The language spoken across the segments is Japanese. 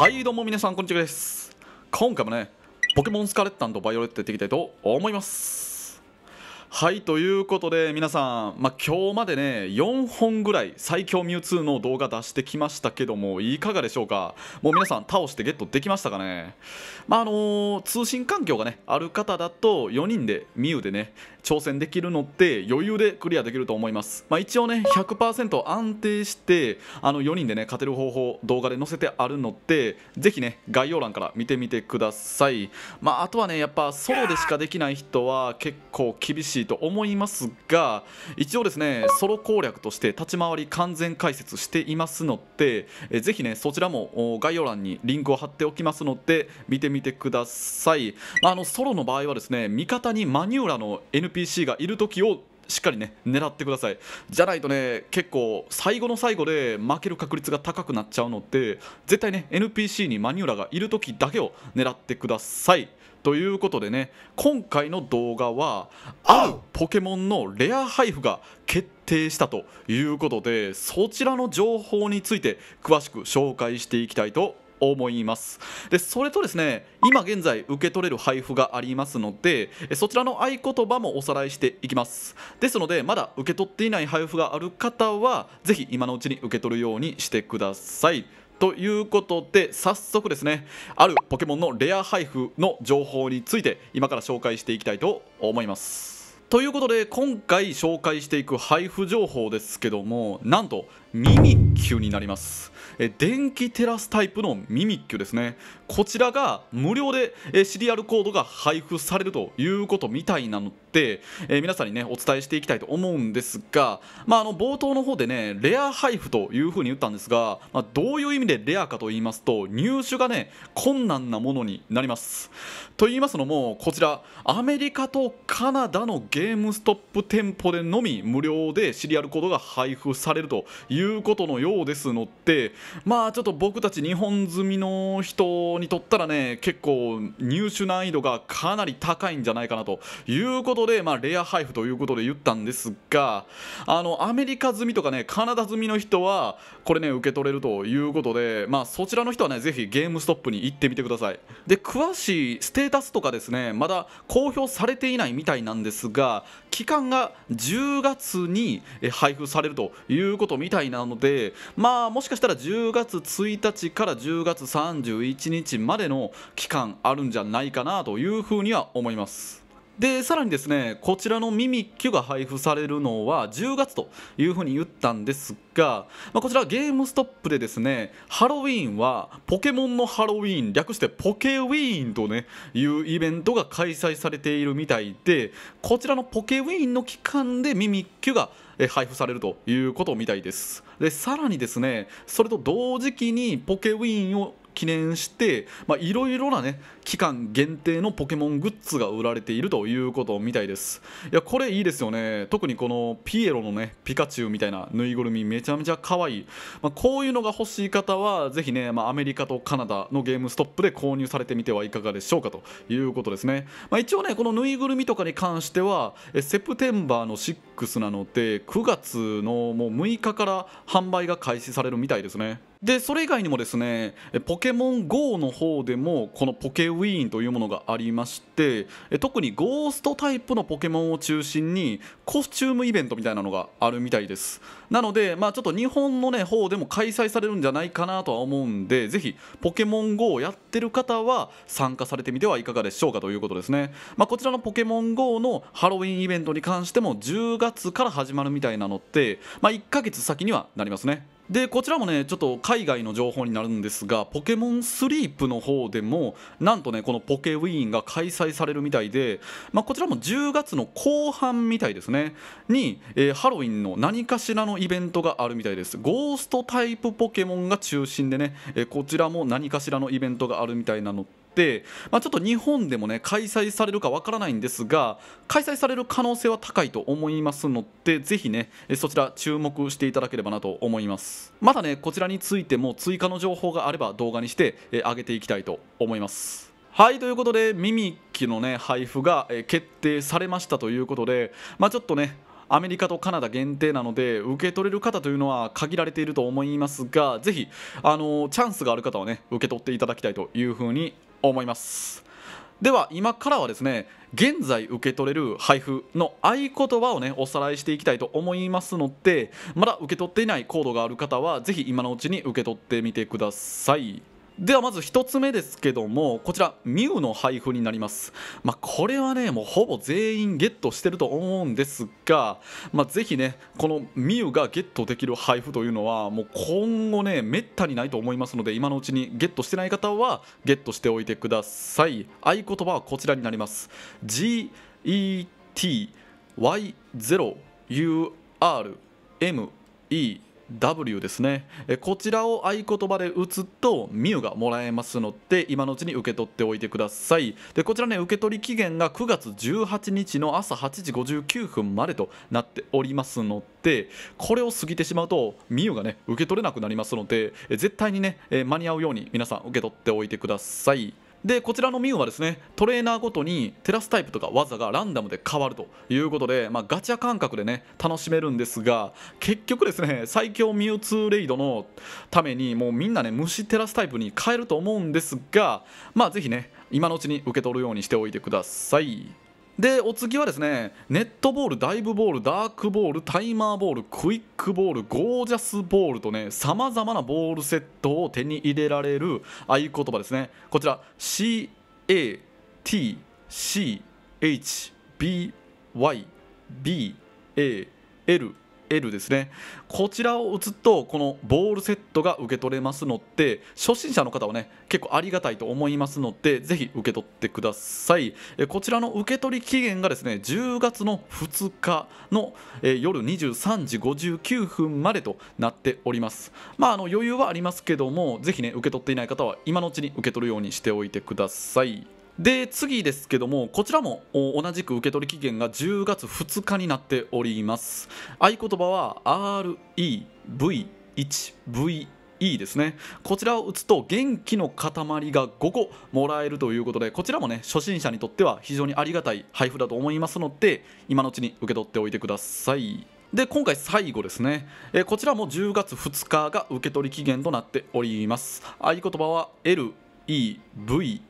はいどうも皆さんこんにちはです今回もねポケモンスカレッタンバイオレットやっていきたいと思いますはいということで皆さん、まあ、今日までね4本ぐらい最強ミュウツーの動画出してきましたけどもいかがでしょうかもう皆さん倒してゲットできましたかねまああのー、通信環境がねある方だと4人でミュウでね挑戦できるのって余裕でクリアできると思います、まあ、一応ね100%安定してあの4人でね勝てる方法動画で載せてあるのでぜひね概要欄から見てみてくださいまああとはねやっぱソロでしかできない人は結構厳しいしいと思いますが一応ですねソロ攻略として立ち回り完全解説していますのでぜひねそちらも概要欄にリンクを貼っておきますので見てみてくださいあのソロの場合はですね味方にマニューラの NPC がいる時をしっかりね狙ってくださいじゃないとね結構最後の最後で負ける確率が高くなっちゃうので絶対ね NPC にマニューラがいる時だけを狙ってくださいということでね今回の動画はあうポケモンのレア配布が決定したということでそちらの情報について詳しく紹介していきたいと思います思いますでそれとですね今現在受け取れる配布がありますのでそちらの合言葉もおさらいしていきますですのでまだ受け取っていない配布がある方は是非今のうちに受け取るようにしてくださいということで早速ですねあるポケモンのレア配布の情報について今から紹介していきたいと思いますということで今回紹介していく配布情報ですけどもなんとミミッキュになりますえ電気テラスタイプのミミッキュですねこちらが無料でえシリアルコードが配布されるということみたいなので、え皆さんにねお伝えしていきたいと思うんですが、まあ、あの冒頭の方でねレア配布というふうに言ったんですが、まあ、どういう意味でレアかと言いますと入手がね困難なものになりますと言いますのもこちらアメリカとカナダのゲームストップ店舗でのみ無料でシリアルコードが配布されるということののようですのってまあちょっと僕たち日本住みの人にとったらね結構入手難易度がかなり高いんじゃないかなということで、まあ、レア配布ということで言ったんですがあのアメリカ済みとかねカナダ済みの人はこれね受け取れるということで、まあ、そちらの人はねぜひゲームストップに行ってみてくださいで詳しいステータスとかですねまだ公表されていないみたいなんですが期間が10月に配布されるということみたいなのでまあ、もしかしたら10月1日から10月31日までの期間あるんじゃないかなというふうには思います。でさらにですねこちらのミミッキュが配布されるのは10月というふうに言ったんですが、まあ、こちらゲームストップでですねハロウィーンはポケモンのハロウィーン略してポケウィーンと、ね、いうイベントが開催されているみたいでこちらのポケウィーンの期間でミミッキュが配布されるということみたいですでさらにですねそれと同時期にポケウィーンを記念していろいろなね期間限定のポケモングッズが売られているということみたいですいやこれいいですよね特にこのピエロのねピカチュウみたいなぬいぐるみめちゃめちゃ可愛い、まあ、こういうのが欲しい方はぜひね、まあ、アメリカとカナダのゲームストップで購入されてみてはいかがでしょうかということですね、まあ、一応ねこのぬいぐるみとかに関してはセプテンバーの6なので9月のもう6日から販売が開始されるみたいですねでそれ以外にもですねポケモン GO の方でもこのポケウィーンというものがありまして特にゴーストタイプのポケモンを中心にコスチュームイベントみたいなのがあるみたいですなのでまあちょっと日本のね方でも開催されるんじゃないかなとは思うんでぜひポケモン GO をやってる方は参加されてみてはいかがでしょうかということですね、まあ、こちらのポケモン GO のハロウィンイベントに関しても10月から始まるみたいなのって、まあ、1ヶ月先にはなりますねでこちらもねちょっと海外の情報になるんですがポケモンスリープの方でもなんとねこのポケウィーンが開催されるみたいで、まあ、こちらも10月の後半みたいですねに、えー、ハロウィンの何かしらのイベントがあるみたいですゴーストタイプポケモンが中心でね、えー、こちらも何かしらのイベントがあるみたいなの、まあ、ちょっと日本でもね開催されるかわからないんですが開催される可能性は高いと思いますのでぜひねそちら注目していただければなと思いますまたねこちらについても追加の情報があれば動画にして上げていきたいと思いますはいということでミミッキのね配布が決定されましたということでまあ、ちょっとねアメリカとカナダ限定なので受け取れる方というのは限られていると思いますがぜひあのチャンスがある方はね受け取っていただきたいというふうに思いますでは今からはですね現在受け取れる配布の合言葉をねおさらいしていきたいと思いますのでまだ受け取っていないコードがある方は是非今のうちに受け取ってみてくださいではまず1つ目ですけどもこちらミュウの配布になります、まあ、これはねもうほぼ全員ゲットしてると思うんですが、まあ、ぜひねこのミュウがゲットできる配布というのはもう今後ねめったにないと思いますので今のうちにゲットしてない方はゲットしておいてください合言葉はこちらになります GETY0URME W ですねこちらを合言葉で打つとミュがもらえますので今のうちに受け取っておいてくださいでこちらね受け取り期限が9月18日の朝8時59分までとなっておりますのでこれを過ぎてしまうとミュがね受け取れなくなりますので絶対にね間に合うように皆さん受け取っておいてくださいでこちらのミュウはですねトレーナーごとにテラスタイプとか技がランダムで変わるということで、まあ、ガチャ感覚でね楽しめるんですが結局ですね最強ミュウ2レイドのためにもうみんなね虫テラスタイプに変えると思うんですがまあぜひね今のうちに受け取るようにしておいてください。でお次はですねネットボールダイブボールダークボールタイマーボールクイックボールゴージャスボールとねさまざまなボールセットを手に入れられる合言葉ですねこちら CATCHBYBAL L ですねこちらを打つとこのボールセットが受け取れますので初心者の方はね結構ありがたいと思いますのでぜひ受け取ってくださいこちらの受け取り期限がですね10月の2日の夜23時59分までとなっておりますまああの余裕はありますけどもぜひね受け取っていない方は今のうちに受け取るようにしておいてくださいで次ですけどもこちらも同じく受け取り期限が10月2日になっております合言葉は REV1VE ですねこちらを打つと元気の塊が5個もらえるということでこちらもね初心者にとっては非常にありがたい配布だと思いますので今のうちに受け取っておいてくださいで今回最後ですね、えこちらも10月2日が受け取り期限となっております合言葉は LEVE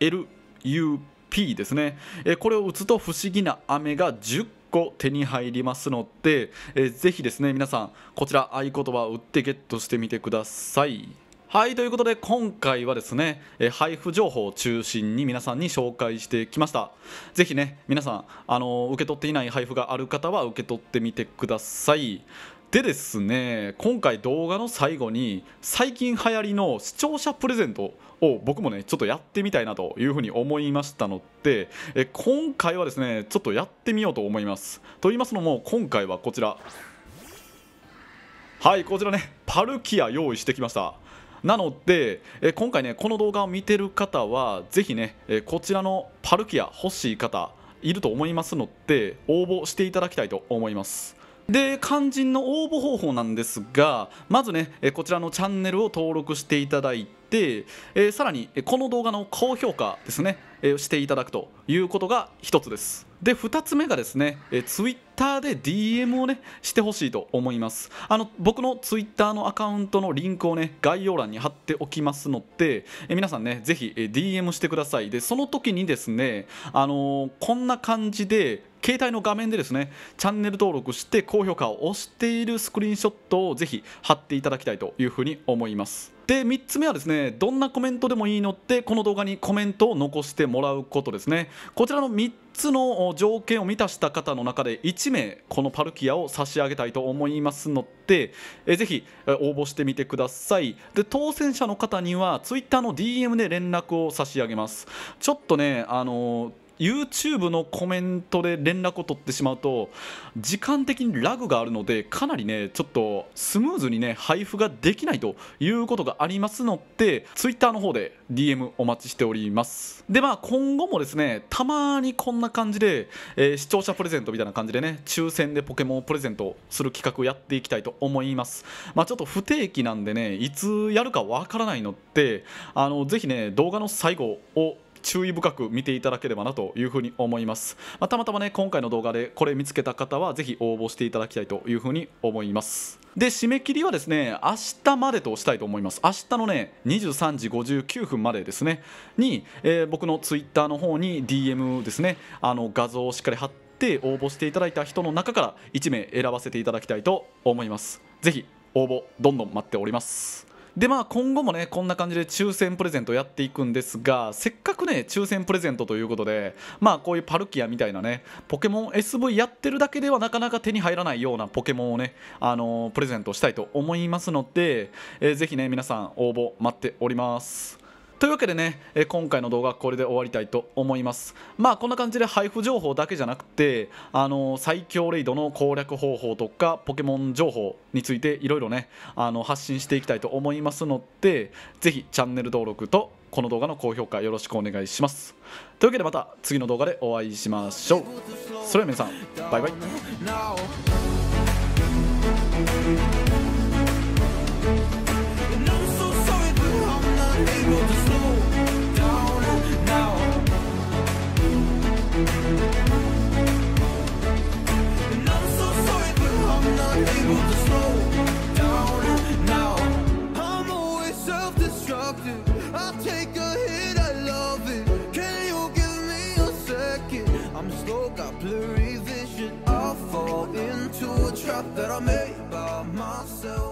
LUP ですね、えこれを打つと不思議な飴が10個手に入りますので、えー、ぜひですね皆さんこちら合言葉を打ってゲットしてみてくださいはいということで今回はですね、え配布情報を中心に皆さんに紹介してきましたぜひね皆さんあの受け取っていない配布がある方は受け取ってみてくださいでですね今回動画の最後に最近流行りの視聴者プレゼントを僕もねちょっとやってみたいなというふうに思いましたのでえ今回はですねちょっとやってみようと思いますと言いますのも今回はこちらはいこちらねパルキア用意してきましたなので、え今回ねこの動画を見てる方はぜひね、えこちらのパルキア欲しい方いると思いますので応募していただきたいと思いますで肝心の応募方法なんですがまずねこちらのチャンネルを登録していただいてさらにこの動画の高評価ですね、していただくということが1つですで2つ目がですね、ツイッターで DM をねしてほしいと思いますあの僕のツイッターのアカウントのリンクをね概要欄に貼っておきますので、皆さんねぜひ DM してくださいでその時にですねあのー、こんな感じで携帯の画面でですねチャンネル登録して高評価を押しているスクリーンショットをぜひ貼っていただきたいというふうに思いますで3つ目はですねどんなコメントでもいいのってこの動画にコメントを残してもらうことですねこちらの3つの条件を満たした方の中で1名このパルキアを差し上げたいと思いますのでえぜひ応募してみてくださいで当選者の方には Twitter の DM で連絡を差し上げますちょっとねあのー YouTube のコメントで連絡を取ってしまうと時間的にラグがあるのでかなりねちょっとスムーズにね配布ができないということがありますので Twitter の方で DM お待ちしておりますでまあ今後もですねたまにこんな感じで、えー、視聴者プレゼントみたいな感じでね抽選でポケモンをプレゼントする企画をやっていきたいと思いますまあちょっと不定期なんでねいつやるかわからないのてあのぜひね動画の最後を注意深く見ていただければなというふうに思います、まあ、たまたまね今回の動画でこれ見つけた方はぜひ応募していただきたいというふうに思いますで締め切りはですね明日までとしたいと思います明日のね23時59分までですねに、えー、僕のツイッターの方に DM ですねあの画像をしっかり貼って応募していただいた人の中から1名選ばせていただきたいと思います。ぜひ応募どんどん待っております。でまあ今後もねこんな感じで抽選プレゼントやっていくんですがせっかくね抽選プレゼントということでまあこういうパルキアみたいなねポケモン SV やってるだけではなかなか手に入らないようなポケモンをねあのー、プレゼントしたいと思いますので、えー、ぜひね皆さん応募待っております。というわけでね、え今回の動画はこれで終わりたいと思いますまあこんな感じで配布情報だけじゃなくてあの最強レイドの攻略方法とかポケモン情報についていろいろねあの発信していきたいと思いますのでぜひチャンネル登録とこの動画の高評価よろしくお願いしますというわけでまた次の動画でお会いしましょうそれでは皆さんバイバイ able to slow down now. I'm so sorry, but I'm not able to slow down now. I'm always self-destructive. I take a hit, I love it. Can you give me a second? I'm slow, got blurry vision. I fall into a trap that I made by myself.